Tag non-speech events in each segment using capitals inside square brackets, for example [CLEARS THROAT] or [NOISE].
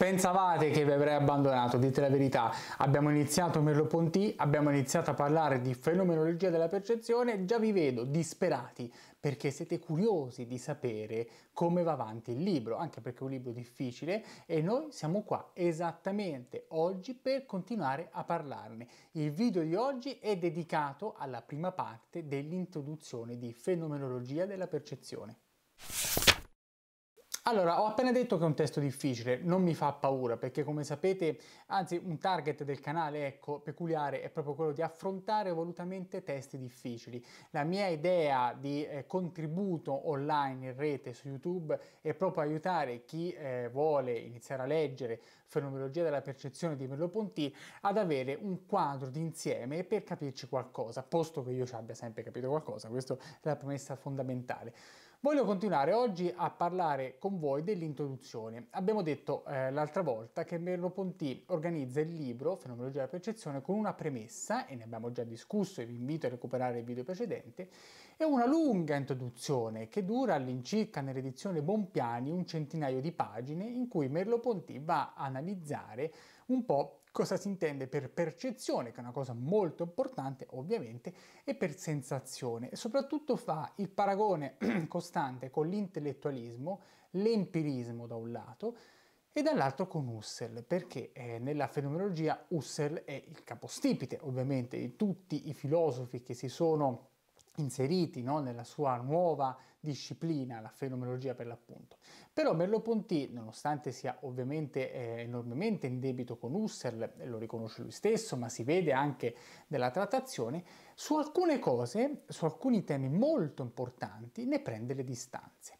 Pensavate che vi avrei abbandonato, dite la verità. Abbiamo iniziato Merlo Ponti, abbiamo iniziato a parlare di fenomenologia della percezione, già vi vedo disperati perché siete curiosi di sapere come va avanti il libro, anche perché è un libro difficile e noi siamo qua esattamente oggi per continuare a parlarne. Il video di oggi è dedicato alla prima parte dell'introduzione di fenomenologia della percezione. Allora, ho appena detto che è un testo difficile, non mi fa paura perché come sapete, anzi un target del canale ecco, peculiare è proprio quello di affrontare volutamente testi difficili. La mia idea di eh, contributo online in rete su YouTube è proprio aiutare chi eh, vuole iniziare a leggere Fenomenologia della percezione di Merleau-Ponty ad avere un quadro d'insieme per capirci qualcosa, posto che io ci abbia sempre capito qualcosa, questa è la premessa fondamentale. Voglio continuare oggi a parlare con voi dell'introduzione. Abbiamo detto eh, l'altra volta che Merleau-Ponty organizza il libro Fenomenologia della percezione con una premessa, e ne abbiamo già discusso e vi invito a recuperare il video precedente, e una lunga introduzione che dura all'incirca nell'edizione Bompiani un centinaio di pagine in cui Merleau-Ponty va a analizzare un po' cosa si intende per percezione, che è una cosa molto importante ovviamente, e per sensazione e soprattutto fa il paragone [CLEARS THROAT] costante con l'intellettualismo, l'empirismo da un lato e dall'altro con Husserl, perché eh, nella fenomenologia Husserl è il capostipite ovviamente di tutti i filosofi che si sono inseriti no, nella sua nuova disciplina, la fenomenologia per l'appunto. Però Merleau-Ponty, nonostante sia ovviamente eh, enormemente in debito con Husserl, lo riconosce lui stesso, ma si vede anche nella trattazione, su alcune cose, su alcuni temi molto importanti, ne prende le distanze.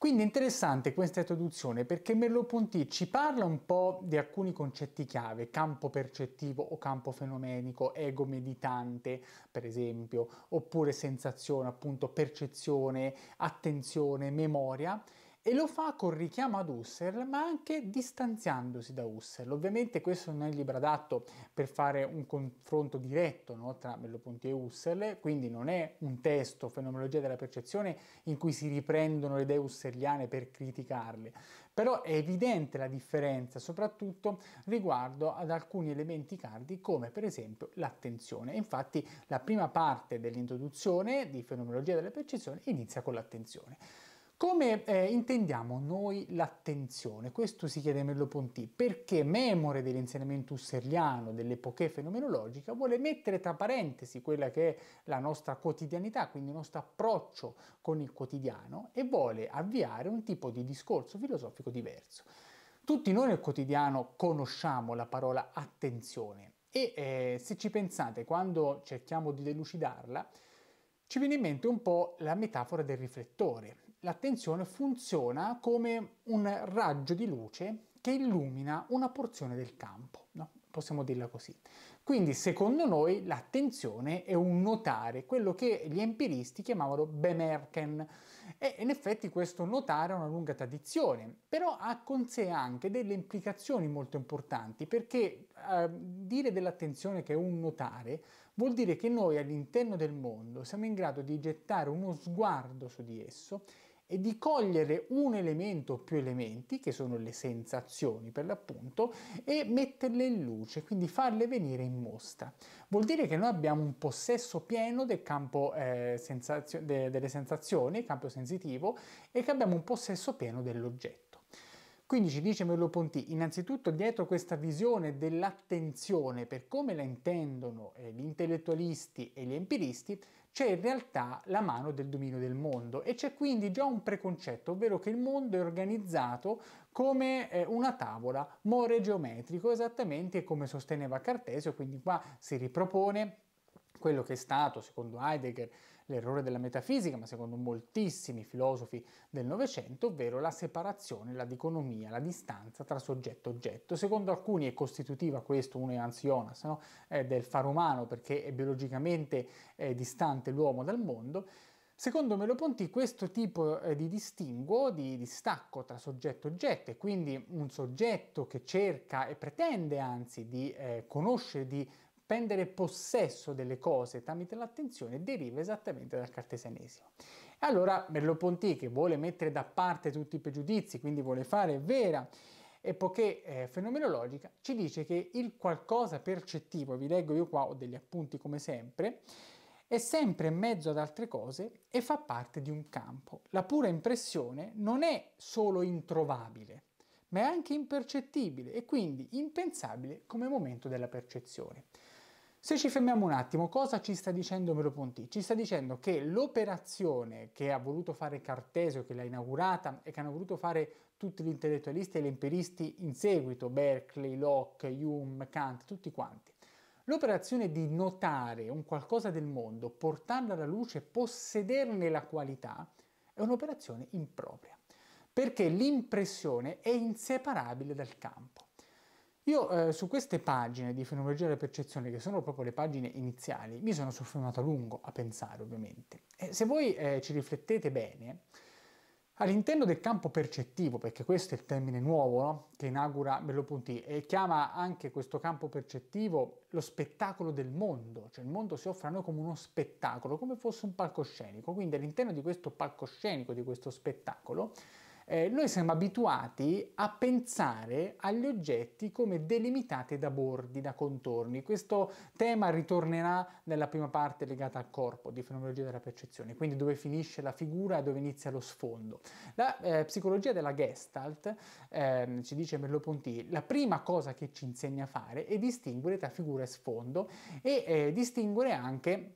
Quindi è interessante questa introduzione perché Merleau-Ponty ci parla un po' di alcuni concetti chiave, campo percettivo o campo fenomenico, ego meditante per esempio, oppure sensazione, appunto percezione, attenzione, memoria, e lo fa col richiamo ad Husserl ma anche distanziandosi da Husserl. Ovviamente questo non è il libro adatto per fare un confronto diretto no, tra merleau e Husserl, quindi non è un testo Fenomenologia della percezione in cui si riprendono le idee husserliane per criticarle, però è evidente la differenza soprattutto riguardo ad alcuni elementi cardi come per esempio l'attenzione. Infatti la prima parte dell'introduzione di Fenomenologia della percezione inizia con l'attenzione. Come eh, intendiamo noi l'attenzione? Questo si chiede Merlo Ponti, perché memore dell'insegnamento husserliano dell'epoche fenomenologica vuole mettere tra parentesi quella che è la nostra quotidianità, quindi il nostro approccio con il quotidiano e vuole avviare un tipo di discorso filosofico diverso. Tutti noi nel quotidiano conosciamo la parola attenzione e eh, se ci pensate quando cerchiamo di delucidarla, ci viene in mente un po' la metafora del riflettore. L'attenzione funziona come un raggio di luce che illumina una porzione del campo, no? possiamo dirla così. Quindi secondo noi l'attenzione è un notare, quello che gli empiristi chiamavano bemerken e in effetti questo notare ha una lunga tradizione, però ha con sé anche delle implicazioni molto importanti perché eh, dire dell'attenzione che è un notare vuol dire che noi all'interno del mondo siamo in grado di gettare uno sguardo su di esso e di cogliere un elemento o più elementi, che sono le sensazioni per l'appunto, e metterle in luce, quindi farle venire in mostra. Vuol dire che noi abbiamo un possesso pieno del campo eh, sensazio- de- delle sensazioni, il campo sensitivo, e che abbiamo un possesso pieno dell'oggetto. Quindi ci dice Merlo Ponti, innanzitutto dietro questa visione dell'attenzione, per come la intendono eh, gli intellettualisti e gli empiristi, c'è in realtà la mano del dominio del mondo e c'è quindi già un preconcetto, ovvero che il mondo è organizzato come eh, una tavola more geometrico, esattamente come sosteneva Cartesio, quindi qua si ripropone quello che è stato, secondo Heidegger, l'errore della metafisica, ma secondo moltissimi filosofi del Novecento, ovvero la separazione, la diconomia, la distanza tra soggetto e oggetto. Secondo alcuni è costitutiva questo, uno è anzi Jonas, no? eh, del far umano perché è biologicamente eh, distante l'uomo dal mondo. Secondo Meloponti questo tipo eh, di distinguo, di distacco tra soggetto e oggetto, e quindi un soggetto che cerca e pretende anzi di eh, conoscere, di prendere possesso delle cose tramite l'attenzione deriva esattamente dal cartesianesimo. Allora Merleau-Ponty, che vuole mettere da parte tutti i pregiudizi, quindi vuole fare vera epoché eh, fenomenologica, ci dice che il qualcosa percettivo, vi leggo io qua, ho degli appunti come sempre, è sempre in mezzo ad altre cose e fa parte di un campo. La pura impressione non è solo introvabile, ma è anche impercettibile e quindi impensabile come momento della percezione. Se ci fermiamo un attimo, cosa ci sta dicendo Merleau-Ponty? Ci sta dicendo che l'operazione che ha voluto fare Cartesio, che l'ha inaugurata e che hanno voluto fare tutti gli intellettualisti e gli empiristi in seguito, Berkeley, Locke, Hume, Kant, tutti quanti, L'operazione di notare un qualcosa del mondo, portarlo alla luce, possederne la qualità, è un'operazione impropria, perché l'impressione è inseparabile dal campo. Io eh, su queste pagine di fenomenologia della percezione, che sono proprio le pagine iniziali, mi sono soffermato a lungo a pensare ovviamente. E se voi eh, ci riflettete bene, all'interno del campo percettivo, perché questo è il termine nuovo no? che inaugura Bello.it e chiama anche questo campo percettivo lo spettacolo del mondo, cioè il mondo si offre a noi come uno spettacolo, come fosse un palcoscenico, quindi all'interno di questo palcoscenico, di questo spettacolo, eh, noi siamo abituati a pensare agli oggetti come delimitate da bordi, da contorni. Questo tema ritornerà nella prima parte legata al corpo, di fenomenologia della percezione, quindi dove finisce la figura e dove inizia lo sfondo. La eh, psicologia della Gestalt, eh, ci dice Merleau-Ponty, la prima cosa che ci insegna a fare è distinguere tra figura e sfondo e eh, distinguere anche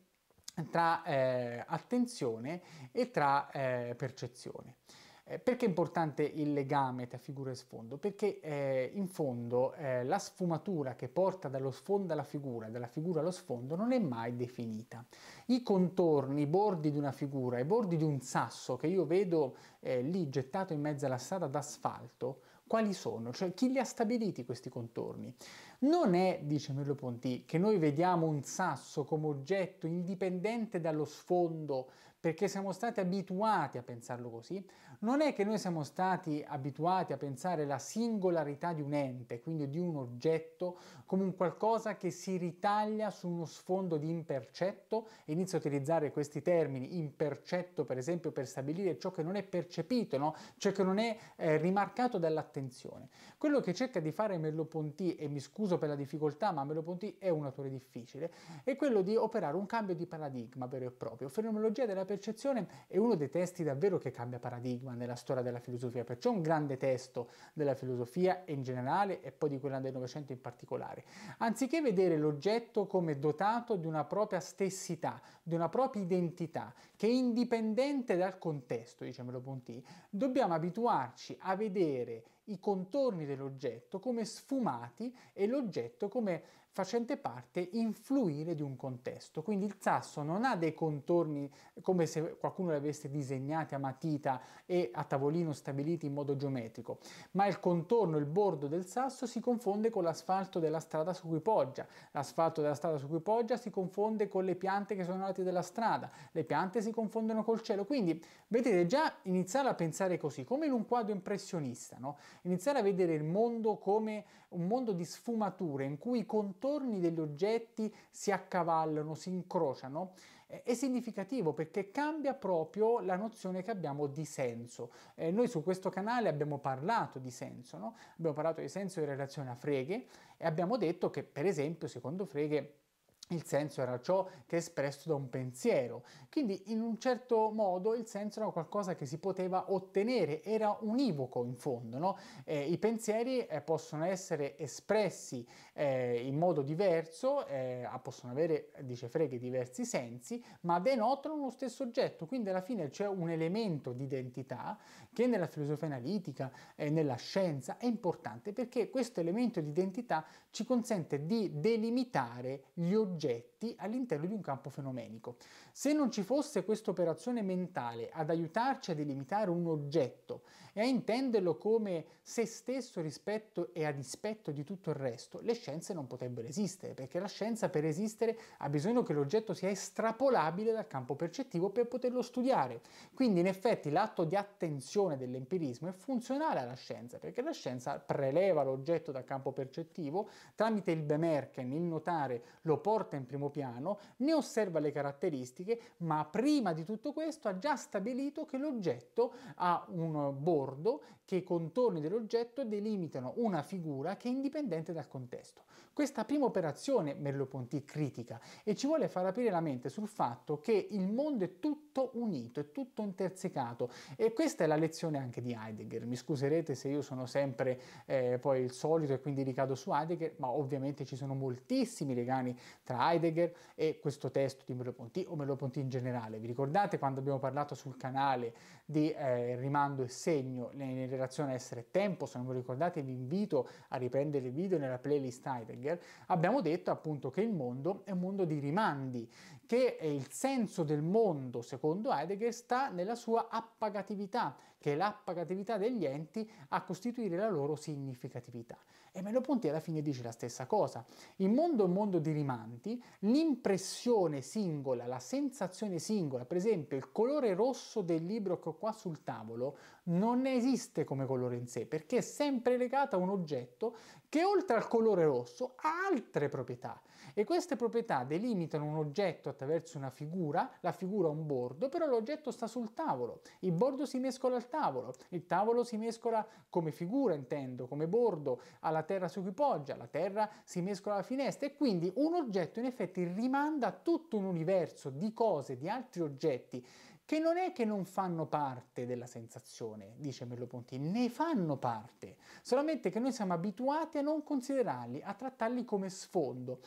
tra eh, attenzione e tra eh, percezione. Eh, perché è importante il legame tra figura e sfondo? Perché eh, in fondo eh, la sfumatura che porta dallo sfondo alla figura, dalla figura allo sfondo, non è mai definita. I contorni, i bordi di una figura, i bordi di un sasso che io vedo eh, lì gettato in mezzo alla strada d'asfalto, quali sono? Cioè chi li ha stabiliti questi contorni? Non è, dice Merlo Ponti, che noi vediamo un sasso come oggetto indipendente dallo sfondo perché siamo stati abituati a pensarlo così, non è che noi siamo stati abituati a pensare la singolarità di un ente, quindi di un oggetto, come un qualcosa che si ritaglia su uno sfondo di impercetto, inizio a utilizzare questi termini, impercetto per esempio per stabilire ciò che non è percepito, no? ciò che non è eh, rimarcato dall'attenzione. Quello che cerca di fare Merleau-Ponty, e mi scuso per la difficoltà, ma Merleau-Ponty è un autore difficile, è quello di operare un cambio di paradigma vero e proprio, fenomenologia della percezione, percezione è uno dei testi davvero che cambia paradigma nella storia della filosofia, perciò un grande testo della filosofia in generale e poi di quella del Novecento in particolare. Anziché vedere l'oggetto come dotato di una propria stessità, di una propria identità, che è indipendente dal contesto, dice Merleau-Ponty, dobbiamo abituarci a vedere i contorni dell'oggetto come sfumati e l'oggetto come facente parte influire di un contesto. Quindi il sasso non ha dei contorni come se qualcuno li avesse disegnati a matita e a tavolino stabiliti in modo geometrico, ma il contorno, il bordo del sasso si confonde con l'asfalto della strada su cui poggia. L'asfalto della strada su cui poggia si confonde con le piante che sono nate della strada, le piante si confondono col cielo. Quindi vedete già iniziare a pensare così, come in un quadro impressionista, no? iniziare a vedere il mondo come un mondo di sfumature in cui i contorni contorni degli oggetti si accavallano, si incrociano, eh, è significativo perché cambia proprio la nozione che abbiamo di senso. Eh, noi su questo canale abbiamo parlato di senso, no? abbiamo parlato di senso in relazione a freghe e abbiamo detto che per esempio secondo freghe il senso era ciò che è espresso da un pensiero, quindi in un certo modo il senso era qualcosa che si poteva ottenere, era univoco in fondo. No? Eh, I pensieri eh, possono essere espressi eh, in modo diverso, eh, ah, possono avere, dice Frege, diversi sensi, ma denotano lo stesso oggetto, quindi alla fine c'è un elemento di identità che nella filosofia analitica e eh, nella scienza è importante perché questo elemento di identità ci consente di delimitare gli oggetti oggetti all'interno di un campo fenomenico. Se non ci fosse questa operazione mentale ad aiutarci a delimitare un oggetto e a intenderlo come se stesso rispetto e a dispetto di tutto il resto, le scienze non potrebbero esistere, perché la scienza per esistere ha bisogno che l'oggetto sia estrapolabile dal campo percettivo per poterlo studiare. Quindi in effetti l'atto di attenzione dell'empirismo è funzionale alla scienza, perché la scienza preleva l'oggetto dal campo percettivo tramite il bemerken, il notare, lo porta porta in primo piano, ne osserva le caratteristiche, ma prima di tutto questo ha già stabilito che l'oggetto ha un bordo che i contorni dell'oggetto delimitano una figura che è indipendente dal contesto. Questa prima operazione Merleau-Ponty critica e ci vuole far aprire la mente sul fatto che il mondo è tutto unito, è tutto intersecato e questa è la lezione anche di Heidegger. Mi scuserete se io sono sempre eh, poi il solito e quindi ricado su Heidegger, ma ovviamente ci sono moltissimi legami tra Heidegger e questo testo di Merleau-Ponty o Merleau-Ponty in generale. Vi ricordate quando abbiamo parlato sul canale di eh, rimando e segno in relazione a essere tempo, se non vi ricordate vi invito a riprendere il video nella playlist Heidegger, abbiamo detto appunto che il mondo è un mondo di rimandi, che il senso del mondo, secondo Heidegger, sta nella sua appagatività, che è l'appagatività degli enti a costituire la loro significatività. E Merleau-Ponty alla fine dice la stessa cosa. Il mondo è un mondo di rimanti, l'impressione singola, la sensazione singola, per esempio il colore rosso del libro che ho qua sul tavolo, non esiste come colore in sé, perché è sempre legata a un oggetto che oltre al colore rosso ha altre proprietà e queste proprietà delimitano un oggetto attraverso una figura, la figura un bordo, però l'oggetto sta sul tavolo, il bordo si mescola al tavolo, il tavolo si mescola come figura intendo, come bordo, alla terra su cui poggia, la terra si mescola alla finestra e quindi un oggetto in effetti rimanda a tutto un universo di cose, di altri oggetti che non è che non fanno parte della sensazione, dice Merleau-Ponty, ne fanno parte, solamente che noi siamo abituati a non considerarli, a trattarli come sfondo.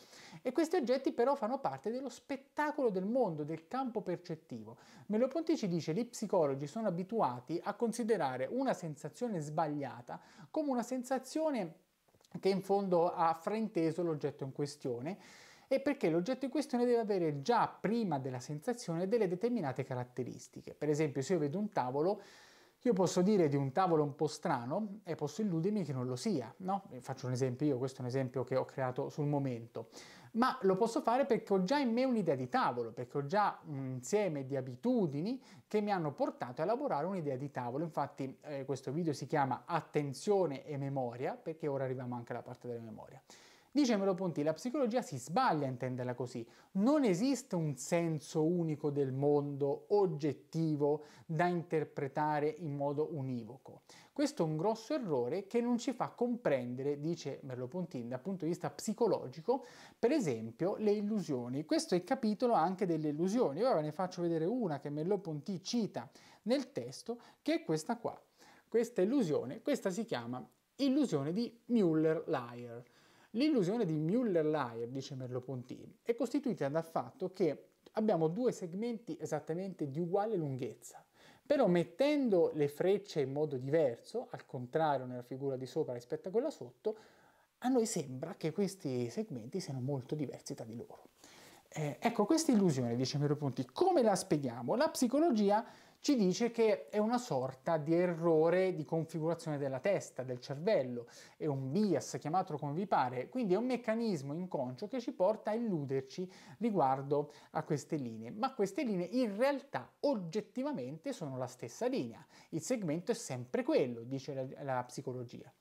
E questi oggetti però fanno parte dello spettacolo del mondo, del campo percettivo. Merleau-Ponty ci dice, che gli psicologi sono abituati a considerare una sensazione sbagliata come una sensazione che in fondo ha frainteso l'oggetto in questione e perché l'oggetto in questione deve avere già prima della sensazione delle determinate caratteristiche. Per esempio, se io vedo un tavolo, io posso dire di un tavolo un po' strano e posso illudermi che non lo sia, no? Faccio un esempio io, questo è un esempio che ho creato sul momento, ma lo posso fare perché ho già in me un'idea di tavolo, perché ho già un insieme di abitudini che mi hanno portato a elaborare un'idea di tavolo. Infatti eh, questo video si chiama Attenzione e memoria, perché ora arriviamo anche alla parte della memoria. Dice Melo Ponti, la psicologia si sbaglia a intenderla così. Non esiste un senso unico del mondo, oggettivo, da interpretare in modo univoco. Questo è un grosso errore che non ci fa comprendere, dice Merleau-Ponty, dal punto di vista psicologico, per esempio le illusioni. Questo è il capitolo anche delle illusioni. Ora ve ne faccio vedere una che Merleau-Ponty cita nel testo, che è questa qua. Questa illusione, questa si chiama illusione di Müller-Lyer. L'illusione di Müller-Lyer, dice Merleau-Ponty, è costituita dal fatto che abbiamo due segmenti esattamente di uguale lunghezza, però mettendo le frecce in modo diverso, al contrario nella figura di sopra rispetto a quella sotto, a noi sembra che questi segmenti siano molto diversi tra di loro. Eh, ecco, questa illusione, dice Merleau-Ponty, come la spieghiamo? La psicologia ci dice che è una sorta di errore di configurazione della testa, del cervello, è un bias, chiamatelo come vi pare, quindi è un meccanismo inconscio che ci porta a illuderci riguardo a queste linee, ma queste linee in realtà oggettivamente sono la stessa linea, il segmento è sempre quello, dice la, la psicologia.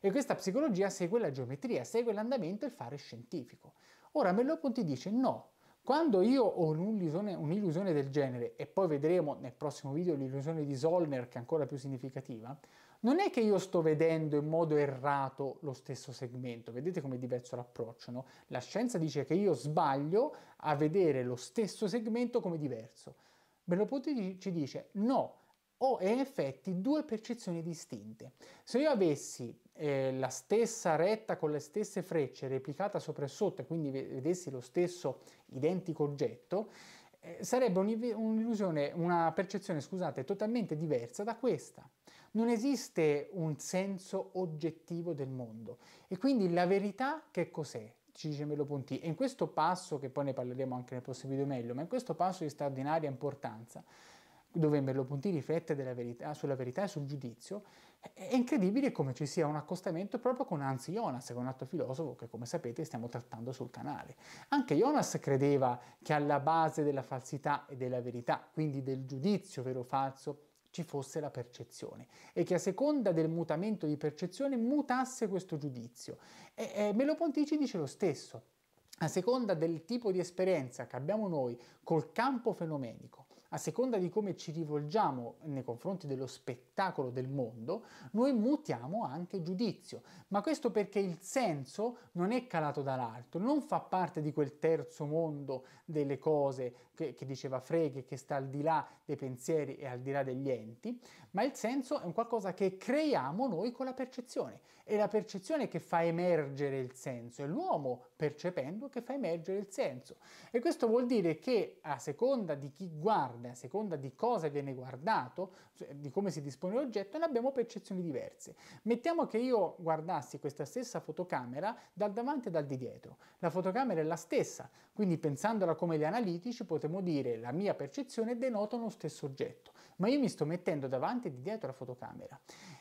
E questa psicologia segue la geometria, segue l'andamento e il fare scientifico. Ora Merleau-Ponty dice no, quando io ho un'illusione, un'illusione del genere, e poi vedremo nel prossimo video l'illusione di Solner che è ancora più significativa, non è che io sto vedendo in modo errato lo stesso segmento, vedete come è diverso l'approccio, no? La scienza dice che io sbaglio a vedere lo stesso segmento come diverso. Merleau-Ponty ci dice no, ho in effetti due percezioni distinte. Se io avessi eh, la stessa retta con le stesse frecce replicata sopra e sotto e quindi vedessi lo stesso identico oggetto, eh, sarebbe un'illusione, una percezione, scusate, totalmente diversa da questa. Non esiste un senso oggettivo del mondo e quindi la verità che cos'è? ci dice Melo Ponti, e in questo passo, che poi ne parleremo anche nel prossimo video meglio, ma in questo passo di straordinaria importanza, dove Merleau-Ponty riflette verità, sulla verità e sul giudizio, è incredibile come ci sia un accostamento proprio con Hans Jonas, che è un altro filosofo che come sapete stiamo trattando sul canale. Anche Jonas credeva che alla base della falsità e della verità, quindi del giudizio vero o falso, ci fosse la percezione e che a seconda del mutamento di percezione mutasse questo giudizio. E, e Merleau-Ponty ci dice lo stesso, a seconda del tipo di esperienza che abbiamo noi col campo fenomenico a seconda di come ci rivolgiamo nei confronti dello spettacolo del mondo, noi mutiamo anche giudizio. Ma questo perché il senso non è calato dall'alto, non fa parte di quel terzo mondo delle cose che, che diceva Frege, che sta al di là dei pensieri e al di là degli enti, ma il senso è un qualcosa che creiamo noi con la percezione. È la percezione che fa emergere il senso, è l'uomo percependo che fa emergere il senso. E questo vuol dire che a seconda di chi guarda, guarda a seconda di cosa viene guardato, cioè, di come si dispone l'oggetto, ne abbiamo percezioni diverse. Mettiamo che io guardassi questa stessa fotocamera dal davanti e dal di dietro. La fotocamera è la stessa, quindi pensandola come gli analitici potremmo dire la mia percezione denota lo stesso oggetto, ma io mi sto mettendo davanti e di dietro la fotocamera.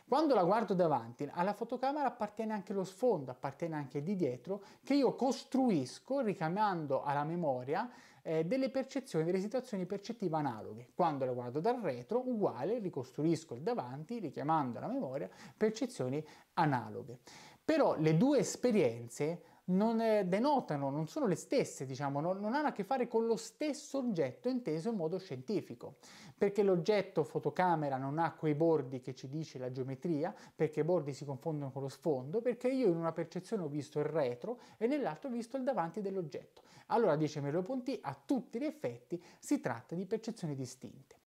Quando la guardo davanti, alla fotocamera appartiene anche lo sfondo, appartiene anche il di dietro, che io costruisco ricamando alla memoria eh, delle percezioni, delle situazioni percettive analoghe. Quando le guardo dal retro, uguale, ricostruisco il davanti, richiamando alla memoria percezioni analoghe. Però le due esperienze non denotano, non sono le stesse, diciamo, non, non, hanno a che fare con lo stesso oggetto inteso in modo scientifico, perché l'oggetto fotocamera non ha quei bordi che ci dice la geometria, perché i bordi si confondono con lo sfondo, perché io in una percezione ho visto il retro e nell'altro ho visto il davanti dell'oggetto. Allora dice Merleau-Ponty, a tutti gli effetti si tratta di percezioni distinte.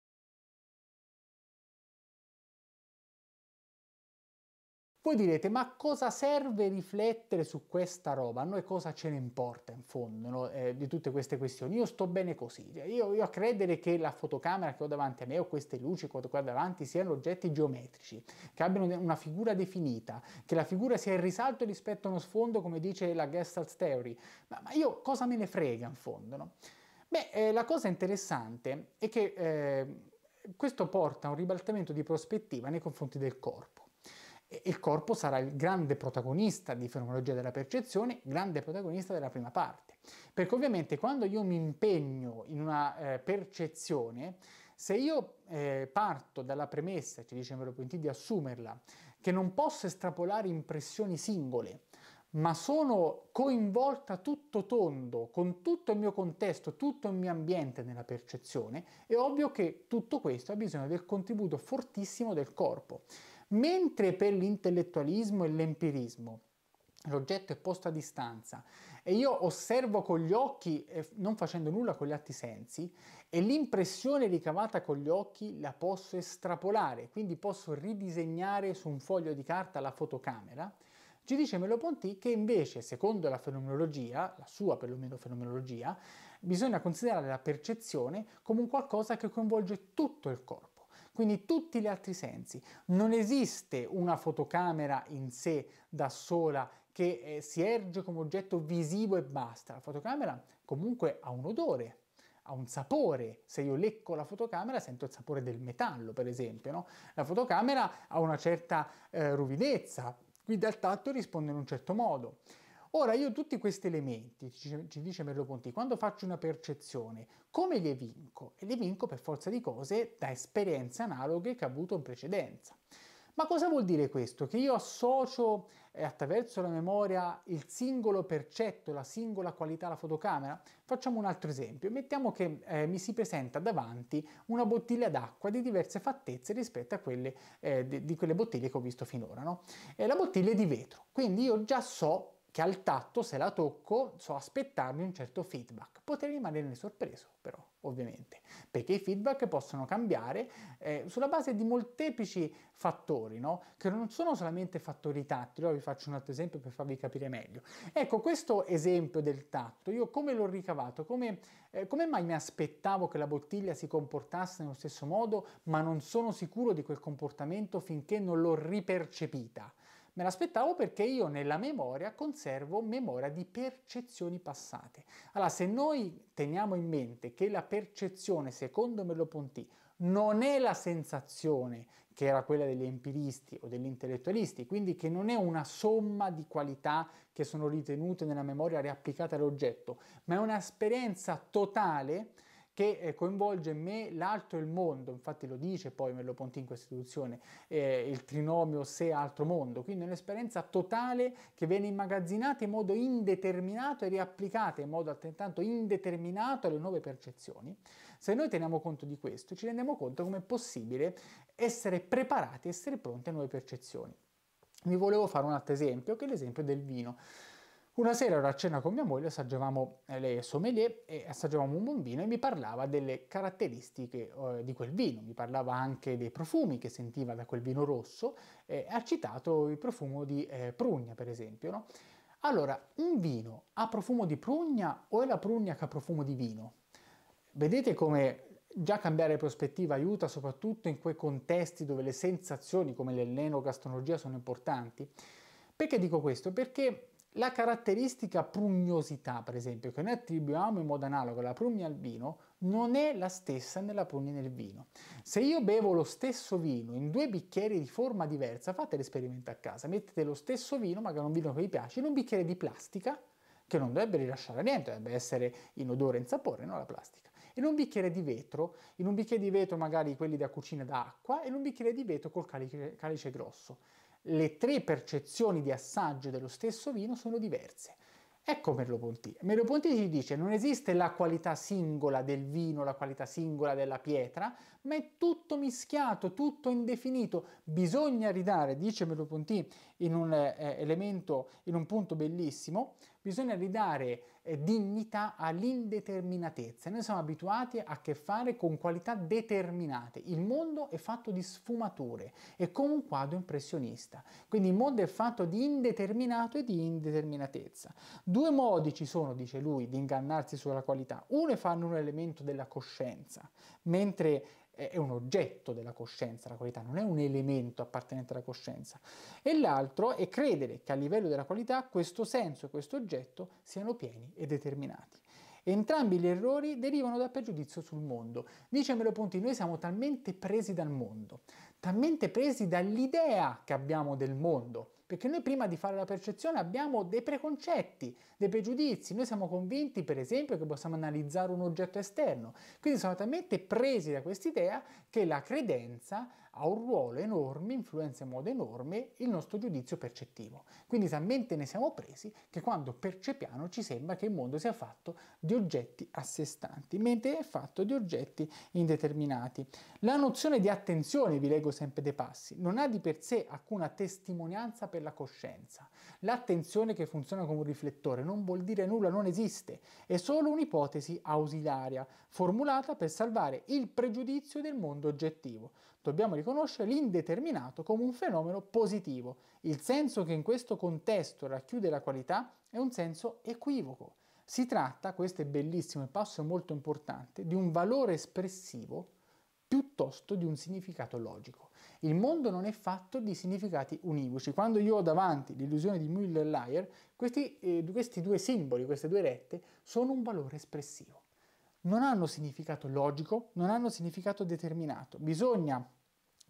Voi direte, ma cosa serve riflettere su questa roba? A noi cosa ce ne importa in fondo no? eh, di tutte queste questioni? Io sto bene così, io, io a credere che la fotocamera che ho davanti a me o queste luci che ho qua davanti siano oggetti geometrici, che abbiano una figura definita, che la figura sia il risalto rispetto a uno sfondo come dice la Gestalt Theory, ma, ma io cosa me ne frega in fondo? No? Beh, eh, la cosa interessante è che... Eh, questo porta a un ribaltamento di prospettiva nei confronti del corpo il corpo sarà il grande protagonista di fenomenologia della percezione, grande protagonista della prima parte. Perché ovviamente quando io mi impegno in una eh, percezione, se io eh, parto dalla premessa, ci dice Merleau-Ponty di assumerla, che non posso estrapolare impressioni singole, ma sono coinvolta tutto tondo, con tutto il mio contesto, tutto il mio ambiente nella percezione, è ovvio che tutto questo ha bisogno del contributo fortissimo del corpo mentre per l'intellettualismo e l'empirismo l'oggetto è posto a distanza e io osservo con gli occhi eh, non facendo nulla con gli altri sensi e l'impressione ricavata con gli occhi la posso estrapolare, quindi posso ridisegnare su un foglio di carta la fotocamera. Ci dice Meloponti che invece, secondo la fenomenologia, la sua perlomeno fenomenologia, bisogna considerare la percezione come un qualcosa che coinvolge tutto il corpo. Quindi tutti gli altri sensi. Non esiste una fotocamera in sé da sola che eh, si erge come oggetto visivo e basta. La fotocamera comunque ha un odore, ha un sapore. Se io lecco la fotocamera sento il sapore del metallo, per esempio. No? La fotocamera ha una certa eh, ruvidezza, quindi al tatto risponde in un certo modo. Ora io tutti questi elementi, ci, dice Merlo Ponti, quando faccio una percezione, come le vinco? E li evinco per forza di cose da esperienze analoghe che ho avuto in precedenza. Ma cosa vuol dire questo? Che io associo eh, attraverso la memoria il singolo percetto, la singola qualità alla fotocamera? Facciamo un altro esempio. Mettiamo che eh, mi si presenta davanti una bottiglia d'acqua di diverse fattezze rispetto a quelle eh, di, di, quelle bottiglie che ho visto finora. No? la bottiglia è di vetro, quindi io già so che al tatto, se la tocco, so aspettarmi un certo feedback. Potrei rimanerne sorpreso, però, ovviamente, perché i feedback possono cambiare eh, sulla base di molteplici fattori, no? che non sono solamente fattori tattili. Ora vi faccio un altro esempio per farvi capire meglio. Ecco, questo esempio del tatto, io come l'ho ricavato? Come, eh, come mai mi aspettavo che la bottiglia si comportasse nello stesso modo, ma non sono sicuro di quel comportamento finché non l'ho ripercepita? Me l'aspettavo perché io nella memoria conservo memoria di percezioni passate. Allora, se noi teniamo in mente che la percezione, secondo Merleau-Ponty, non è la sensazione che era quella degli empiristi o degli intellettualisti, quindi che non è una somma di qualità che sono ritenute nella memoria riapplicata all'oggetto, ma è un'esperienza totale che eh, coinvolge me, l'altro e il mondo, infatti lo dice poi Merlo ponty in questa istituzione, eh, il trinomio se altro mondo, quindi un'esperienza totale che viene immagazzinata in modo indeterminato e riapplicata in modo altrettanto indeterminato alle nuove percezioni. Se noi teniamo conto di questo ci rendiamo conto come è possibile essere preparati, essere pronti a nuove percezioni. Vi volevo fare un altro esempio, che è l'esempio del vino. Una sera ero a cena con mia moglie, assaggiavamo eh, le sommelier e assaggiavamo un buon vino e mi parlava delle caratteristiche eh, di quel vino, mi parlava anche dei profumi che sentiva da quel vino rosso eh, ha citato il profumo di eh, prugna per esempio. No? Allora, un vino ha profumo di prugna o è la prugna che ha profumo di vino? Vedete come Già cambiare prospettiva aiuta soprattutto in quei contesti dove le sensazioni come l'elenogastronologia sono importanti. Perché dico questo? Perché la caratteristica prugnosità, per esempio, che noi attribuiamo in modo analogo alla prugna al vino, non è la stessa nella prugna nel vino. Se io bevo lo stesso vino in due bicchieri di forma diversa, fate l'esperimento a casa, mettete lo stesso vino, magari un vino che vi piace, in un bicchiere di plastica, che non dovrebbe rilasciare niente, dovrebbe essere in odore e in sapore, non la plastica. In un bicchiere di vetro, in un bicchiere di vetro magari quelli da cucina d'acqua, e in un bicchiere di vetro col calice, calice grosso le tre percezioni di assaggio dello stesso vino sono diverse. Ecco Merleau-Ponty. Merleau-Ponty ci dice non esiste la qualità singola del vino, la qualità singola della pietra, ma è tutto mischiato, tutto indefinito. Bisogna ridare, dice Merleau-Ponty in un eh, eh, elemento, in un punto bellissimo, bisogna ridare eh, dignità all'indeterminatezza. Noi siamo abituati a che fare con qualità determinate. Il mondo è fatto di sfumature, e con un quadro impressionista. Quindi il mondo è fatto di indeterminato e di indeterminatezza. Due modi ci sono, dice lui, di ingannarsi sulla qualità. Uno è farne un elemento della coscienza, mentre è un oggetto della coscienza, la qualità non è un elemento appartenente alla coscienza. E l'altro è credere che a livello della qualità questo senso e questo oggetto siano pieni e determinati. Entrambi gli errori derivano dal pregiudizio sul mondo. Dice Melo Ponti, noi siamo talmente presi dal mondo, talmente presi dall'idea che abbiamo del mondo, perché noi prima di fare la percezione abbiamo dei preconcetti, dei pregiudizi, noi siamo convinti per esempio che possiamo analizzare un oggetto esterno, quindi siamo talmente presi da quest'idea che la credenza ha un ruolo enorme, influenza in modo enorme il nostro giudizio percettivo. Quindi talmente ne siamo presi che quando percepiamo ci sembra che il mondo sia fatto di oggetti a sé stanti, mentre è fatto di oggetti indeterminati. La nozione di attenzione, vi leggo sempre dei Passi, non ha di per sé alcuna testimonianza per la coscienza. L'attenzione che funziona come un riflettore non vuol dire nulla, non esiste, è solo un'ipotesi ausiliaria formulata per salvare il pregiudizio del mondo oggettivo dobbiamo riconoscere l'indeterminato come un fenomeno positivo. Il senso che in questo contesto racchiude la qualità è un senso equivoco. Si tratta, questo è bellissimo, e passo è molto importante, di un valore espressivo piuttosto di un significato logico. Il mondo non è fatto di significati univoci. Quando io ho davanti l'illusione di Müller-Lyer, questi, eh, questi due simboli, queste due rette, sono un valore espressivo non hanno significato logico, non hanno significato determinato. Bisogna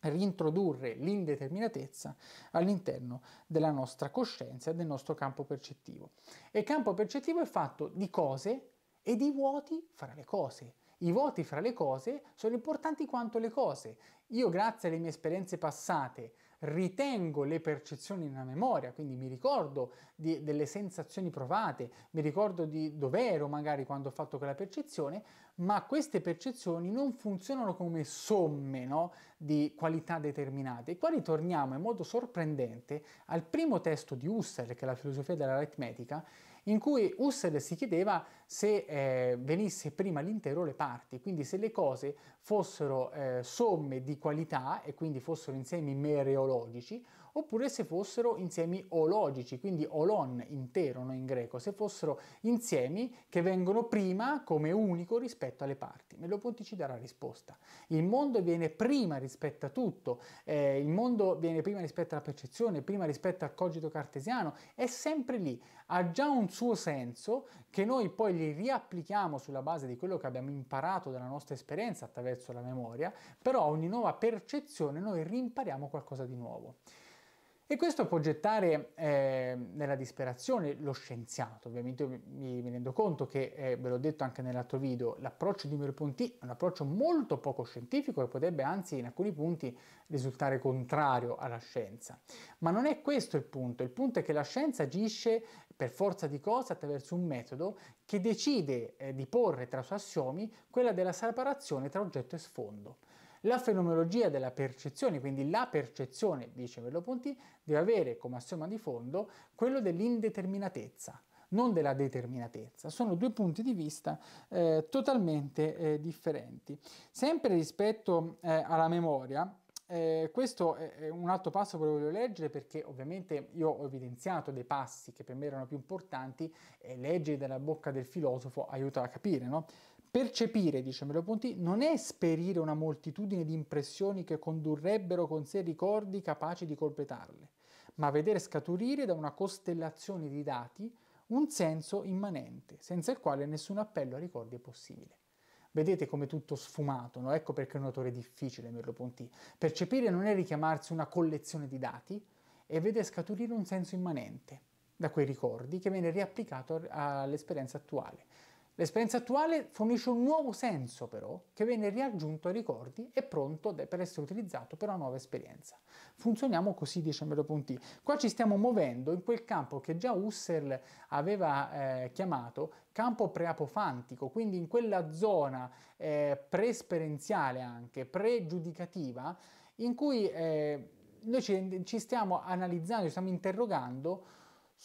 rintrodurre l'indeterminatezza all'interno della nostra coscienza del nostro campo percettivo. E il campo percettivo è fatto di cose e di vuoti fra le cose. I vuoti fra le cose sono importanti quanto le cose. Io, grazie alle mie esperienze passate, ritengo le percezioni nella memoria, quindi mi ricordo di, delle sensazioni provate, mi ricordo di dove ero magari quando ho fatto quella percezione, ma queste percezioni non funzionano come somme no? di qualità determinate. E qua ritorniamo in modo sorprendente al primo testo di Husserl, che è la filosofia dell'aritmetica, in cui Husserl si chiedeva se eh, venisse prima l'intero o le parti, quindi se le cose fossero eh, somme di qualità e quindi fossero insiemi mereologici, oppure se fossero insiemi ologici, quindi olon intero no, in greco, se fossero insiemi che vengono prima come unico rispetto alle parti. Merleau-Ponty ci darà risposta. Il mondo viene prima rispetto a tutto, eh, il mondo viene prima rispetto alla percezione, prima rispetto al cogito cartesiano, è sempre lì, ha già un suo senso che noi poi li riapplichiamo sulla base di quello che abbiamo imparato dalla nostra esperienza attraverso la memoria, però ogni nuova percezione noi rimpariamo qualcosa di nuovo. E questo può gettare eh, nella disperazione lo scienziato, ovviamente mi, mi rendo conto che, eh, ve l'ho detto anche nell'altro video, l'approccio di Merponti è un approccio molto poco scientifico e potrebbe anzi in alcuni punti risultare contrario alla scienza. Ma non è questo il punto, il punto è che la scienza agisce per forza di cose attraverso un metodo che decide eh, di porre tra i suoi assiomi quella della separazione tra oggetto e sfondo. La fenomenologia della percezione, quindi la percezione, dice Merleau-Ponty, deve avere come assioma di fondo quello dell'indeterminatezza, non della determinatezza. Sono due punti di vista eh, totalmente eh, differenti. Sempre rispetto eh, alla memoria, eh, questo è un altro passo che voglio leggere perché ovviamente io ho evidenziato dei passi che per me erano più importanti e leggere dalla bocca del filosofo aiuta a capire, no? Percepire, dice merleau Ponti, non è esperire una moltitudine di impressioni che condurrebbero con sé ricordi capaci di completarle, ma vedere scaturire da una costellazione di dati un senso immanente, senza il quale nessun appello a ricordi è possibile. Vedete come tutto sfumato, no? ecco perché è un autore difficile merleau Ponti. Percepire non è richiamarsi una collezione di dati, e vede scaturire un senso immanente da quei ricordi che viene riapplicato all'esperienza attuale. L'esperienza attuale fornisce un nuovo senso però che viene riaggiunto ai ricordi e pronto per essere utilizzato per una nuova esperienza. Funzioniamo così, dice Merleau-Ponty. Qua ci stiamo muovendo in quel campo che già Husserl aveva eh, chiamato campo preapofantico, quindi in quella zona eh, pre-esperienziale anche, pregiudicativa, in cui eh, noi ci, ci stiamo analizzando, ci stiamo interrogando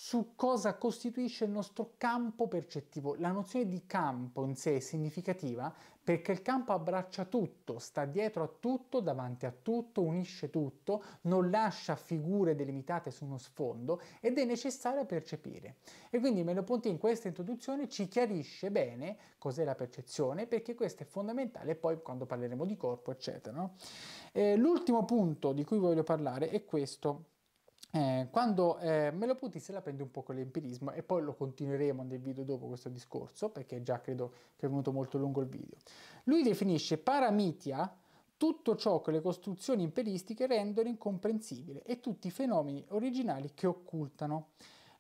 su cosa costituisce il nostro campo percettivo. La nozione di campo in sé è significativa perché il campo abbraccia tutto, sta dietro a tutto, davanti a tutto, unisce tutto, non lascia figure delimitate su uno sfondo ed è necessario percepire. E quindi Merleau-Ponty in questa introduzione ci chiarisce bene cos'è la percezione perché questo è fondamentale poi quando parleremo di corpo, eccetera. No? Eh, l'ultimo punto di cui voglio parlare è questo eh, quando eh, me lo punti se la prende un po' con l'empirismo e poi lo continueremo nel video dopo questo discorso perché già credo che è venuto molto lungo il video. Lui definisce paramitia tutto ciò che le costruzioni imperistiche rendono incomprensibile e tutti i fenomeni originali che occultano.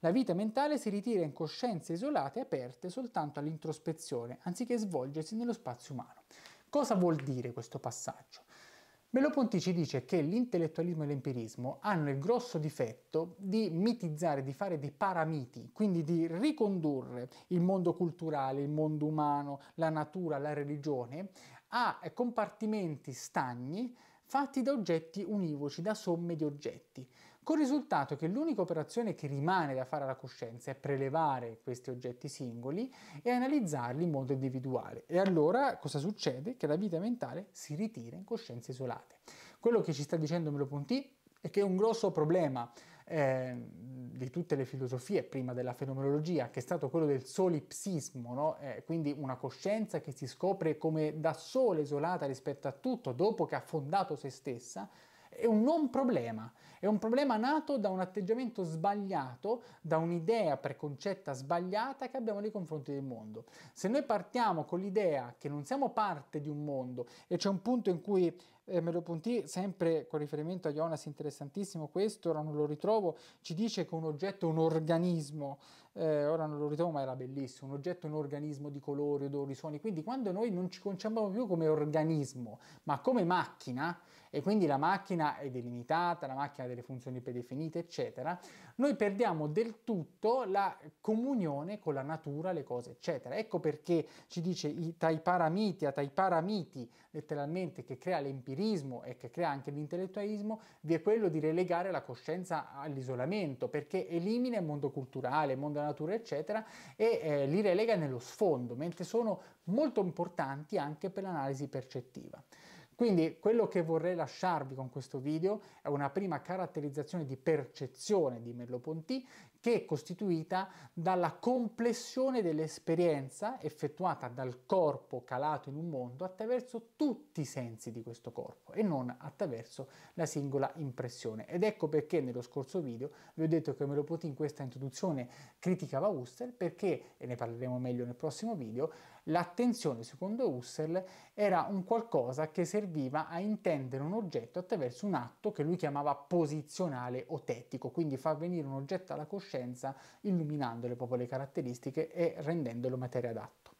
La vita mentale si ritira in coscienze isolate e aperte soltanto all'introspezione, anziché svolgersi nello spazio umano. Cosa vuol dire questo passaggio? Merleau-Ponty ci dice che l'intellettualismo e l'empirismo hanno il grosso difetto di mitizzare, di fare dei paramiti, quindi di ricondurre il mondo culturale, il mondo umano, la natura, la religione a compartimenti stagni fatti da oggetti univoci, da somme di oggetti. Con il risultato che l'unica operazione che rimane da fare alla coscienza è prelevare questi oggetti singoli e analizzarli in modo individuale. E allora cosa succede? Che la vita mentale si ritira in coscienze isolate. Quello che ci sta dicendo Melo.t è che un grosso problema eh, di tutte le filosofie prima della fenomenologia, che è stato quello del solipsismo, no? eh, quindi una coscienza che si scopre come da sola isolata rispetto a tutto, dopo che ha fondato se stessa, è un non problema, è un problema nato da un atteggiamento sbagliato, da un'idea preconcetta sbagliata che abbiamo nei confronti del mondo. Se noi partiamo con l'idea che non siamo parte di un mondo e c'è un punto in cui eh, me lo punti sempre con riferimento a Jonas, interessantissimo questo, ora non lo ritrovo, ci dice che un oggetto è un organismo, eh, ora non lo ritrovo ma era bellissimo, un oggetto è un organismo di colori, odori, suoni, quindi quando noi non ci conciamo più come organismo ma come macchina, e quindi la macchina è delimitata, la macchina ha delle funzioni predefinite, eccetera, noi perdiamo del tutto la comunione con la natura, le cose, eccetera. Ecco perché ci dice tra i taipara tra i paramiti letteralmente, che crea l'empirismo e che crea anche l'intellettualismo, vi è quello di relegare la coscienza all'isolamento, perché elimina il mondo culturale, il mondo della natura, eccetera, e eh, li relega nello sfondo, mentre sono molto importanti anche per l'analisi percettiva. Quindi quello che vorrei lasciarvi con questo video è una prima caratterizzazione di percezione di Merleau-Ponty che è costituita dalla complessione dell'esperienza effettuata dal corpo calato in un mondo attraverso tutti i sensi di questo corpo e non attraverso la singola impressione. Ed ecco perché nello scorso video vi ho detto che Merleau-Ponty in questa introduzione criticava Husserl perché, e ne parleremo meglio nel prossimo video, L'attenzione, secondo Husserl, era un qualcosa che serviva a intendere un oggetto attraverso un atto che lui chiamava posizionale o tettico, quindi far venire un oggetto alla coscienza illuminandole proprio le caratteristiche e rendendolo materia adatto.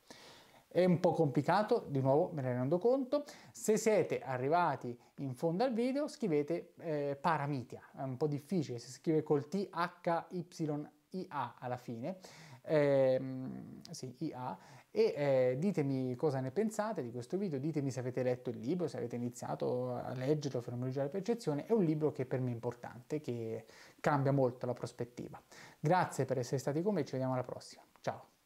È un po' complicato, di nuovo me ne rendo conto. Se siete arrivati in fondo al video scrivete eh, paramitia, è un po' difficile, si scrive col T-H-Y-A i alla fine, eh, sì, IA, e eh, ditemi cosa ne pensate di questo video, ditemi se avete letto il libro, se avete iniziato a leggerlo, Fenomenologia della percezione, è un libro che per me è importante, che cambia molto la prospettiva. Grazie per essere stati con me, ci vediamo alla prossima, ciao!